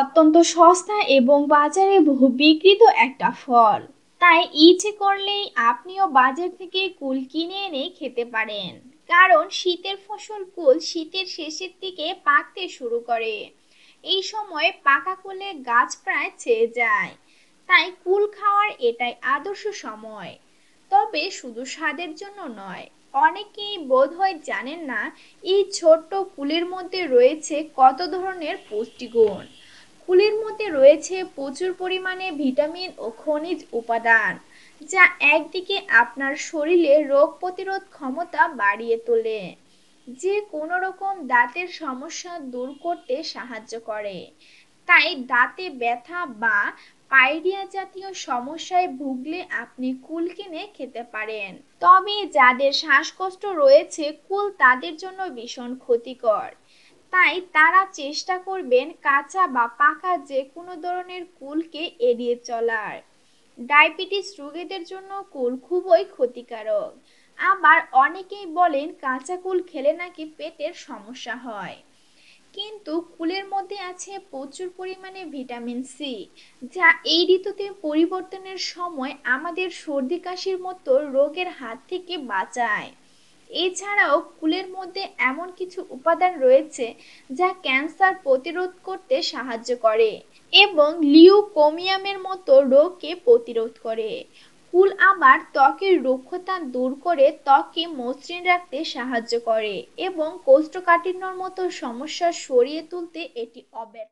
অত্যন্ত সস্তা এবং বাজারে বহু বিক্রিত একটা ফল তাই ইচ্ছে করলেই আপনিও বাজার থেকে কুল কিনে এনে খেতে পারেন কারণ শীতের ফসল কুল শীতের শেষের দিকে পাকতে শুরু করে এই সময় পাকা কুলে গাছ প্রায় ছেয়ে যায় তাই কুল খাওয়ার এটাই আদর্শ সময় তবে শুধু স্বাদের জন্য নয় অনেকেই বোধহয় জানেন না এই ছোট্ট কুলের মধ্যে রয়েছে কত ধরনের পুষ্টিগুণ ফুলের মধ্যে রয়েছে প্রচুর পরিমাণে ভিটামিন ও খনিজ উপাদান যা একদিকে আপনার শরীরে রোগ প্রতিরোধ ক্ষমতা বাড়িয়ে তোলে যে কোনো রকম দাঁতের সমস্যা দূর করতে সাহায্য করে তাই দাঁতে ব্যথা বা পাইরিয়া জাতীয় সমস্যায় ভুগলে আপনি কুল কিনে খেতে পারেন তবে যাদের শ্বাসকষ্ট রয়েছে কুল তাদের জন্য ভীষণ ক্ষতিকর তাই তারা চেষ্টা করবেন কাঁচা বা পাকা যে কোনো ধরনের কুলকে এড়িয়ে চলার ডায়াবেটিস রোগীদের জন্য কুল খুবই ক্ষতিকারক আবার অনেকেই বলেন কাঁচা কুল খেলে নাকি পেটের সমস্যা হয় কিন্তু কুলের মধ্যে আছে প্রচুর পরিমাণে ভিটামিন সি যা এই ঋতুতে পরিবর্তনের সময় আমাদের সর্দি কাশির মতো রোগের হাত থেকে বাঁচায় এছাড়াও ফুলের মধ্যে এমন কিছু উপাদান রয়েছে যা ক্যান্সার প্রতিরোধ করতে সাহায্য করে এবং লিউকোমিয়ামের মতো রোগকে প্রতিরোধ করে ফুল আবার ত্বকের রুক্ষতা দূর করে ত্বককে মসৃণ রাখতে সাহায্য করে এবং কোষ্ঠকাঠিন্যর মতো সমস্যা সরিয়ে তুলতে এটি অব্যাহত